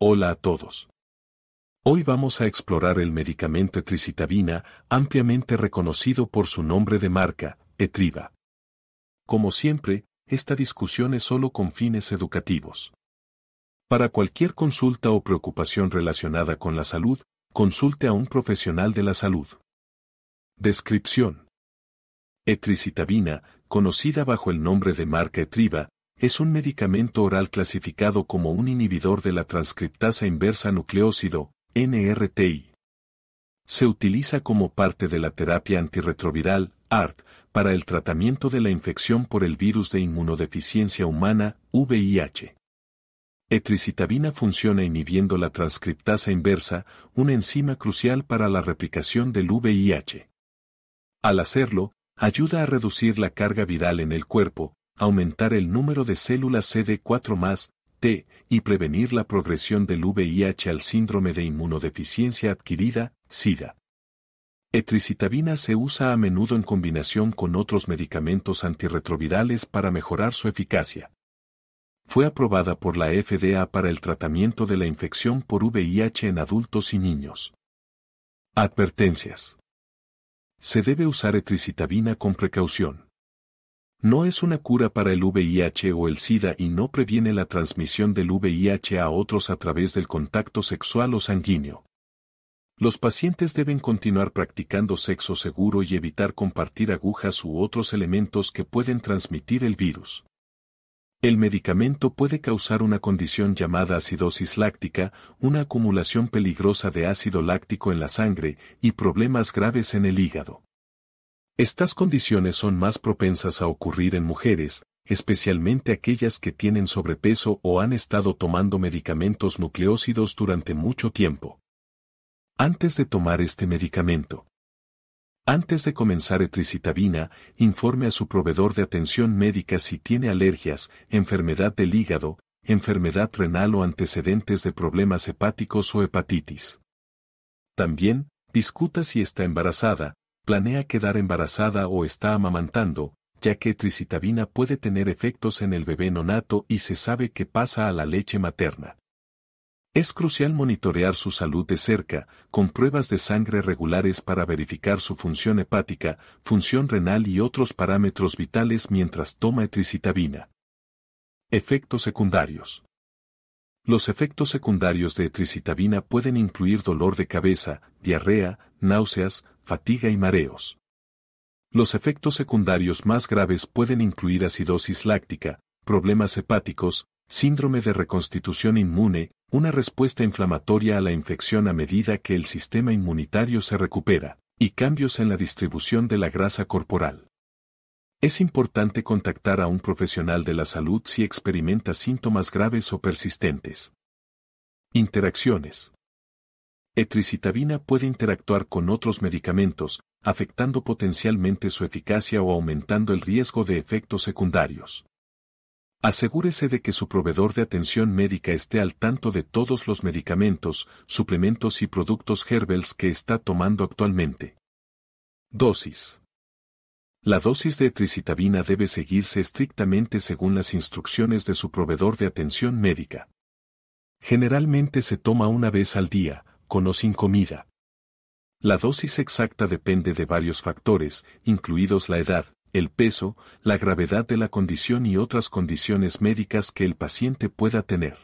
Hola a todos. Hoy vamos a explorar el medicamento etricitabina, ampliamente reconocido por su nombre de marca, Etriva. Como siempre, esta discusión es solo con fines educativos. Para cualquier consulta o preocupación relacionada con la salud, consulte a un profesional de la salud. Descripción. Etricitabina, conocida bajo el nombre de marca Etriva, es un medicamento oral clasificado como un inhibidor de la transcriptasa inversa nucleósido, NRTI. Se utiliza como parte de la terapia antirretroviral, ART, para el tratamiento de la infección por el virus de inmunodeficiencia humana, VIH. Etricitabina funciona inhibiendo la transcriptasa inversa, una enzima crucial para la replicación del VIH. Al hacerlo, ayuda a reducir la carga viral en el cuerpo, aumentar el número de células CD4 T y prevenir la progresión del VIH al síndrome de inmunodeficiencia adquirida, SIDA. Etricitabina se usa a menudo en combinación con otros medicamentos antirretrovirales para mejorar su eficacia. Fue aprobada por la FDA para el tratamiento de la infección por VIH en adultos y niños. Advertencias. Se debe usar etricitabina con precaución. No es una cura para el VIH o el SIDA y no previene la transmisión del VIH a otros a través del contacto sexual o sanguíneo. Los pacientes deben continuar practicando sexo seguro y evitar compartir agujas u otros elementos que pueden transmitir el virus. El medicamento puede causar una condición llamada acidosis láctica, una acumulación peligrosa de ácido láctico en la sangre y problemas graves en el hígado. Estas condiciones son más propensas a ocurrir en mujeres, especialmente aquellas que tienen sobrepeso o han estado tomando medicamentos nucleócidos durante mucho tiempo. Antes de tomar este medicamento. Antes de comenzar etricitabina, informe a su proveedor de atención médica si tiene alergias, enfermedad del hígado, enfermedad renal o antecedentes de problemas hepáticos o hepatitis. También, discuta si está embarazada, planea quedar embarazada o está amamantando, ya que tricitabina puede tener efectos en el bebé nonato y se sabe que pasa a la leche materna. Es crucial monitorear su salud de cerca, con pruebas de sangre regulares para verificar su función hepática, función renal y otros parámetros vitales mientras toma tricitabina Efectos secundarios. Los efectos secundarios de tricitabina pueden incluir dolor de cabeza, diarrea, náuseas, fatiga y mareos. Los efectos secundarios más graves pueden incluir acidosis láctica, problemas hepáticos, síndrome de reconstitución inmune, una respuesta inflamatoria a la infección a medida que el sistema inmunitario se recupera, y cambios en la distribución de la grasa corporal. Es importante contactar a un profesional de la salud si experimenta síntomas graves o persistentes. Interacciones etricitabina puede interactuar con otros medicamentos, afectando potencialmente su eficacia o aumentando el riesgo de efectos secundarios. Asegúrese de que su proveedor de atención médica esté al tanto de todos los medicamentos, suplementos y productos Herbels que está tomando actualmente. Dosis. La dosis de etricitabina debe seguirse estrictamente según las instrucciones de su proveedor de atención médica. Generalmente se toma una vez al día, con o sin comida. La dosis exacta depende de varios factores, incluidos la edad, el peso, la gravedad de la condición y otras condiciones médicas que el paciente pueda tener.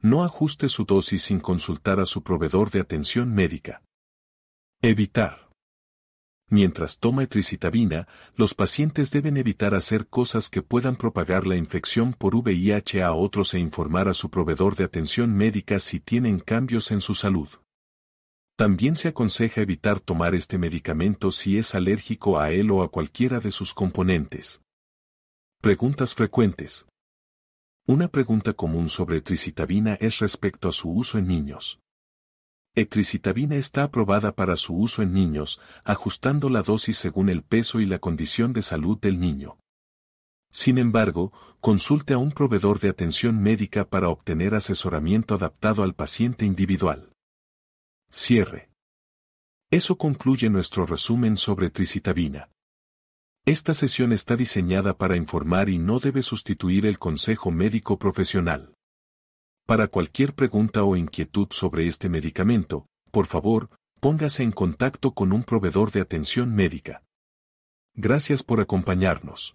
No ajuste su dosis sin consultar a su proveedor de atención médica. Evitar mientras toma tricitabina, los pacientes deben evitar hacer cosas que puedan propagar la infección por VIH a otros e informar a su proveedor de atención médica si tienen cambios en su salud. También se aconseja evitar tomar este medicamento si es alérgico a él o a cualquiera de sus componentes. Preguntas frecuentes. Una pregunta común sobre tricitabina es respecto a su uso en niños. Etricitabina está aprobada para su uso en niños, ajustando la dosis según el peso y la condición de salud del niño. Sin embargo, consulte a un proveedor de atención médica para obtener asesoramiento adaptado al paciente individual. Cierre. Eso concluye nuestro resumen sobre tricitabina. Esta sesión está diseñada para informar y no debe sustituir el consejo médico profesional. Para cualquier pregunta o inquietud sobre este medicamento, por favor, póngase en contacto con un proveedor de atención médica. Gracias por acompañarnos.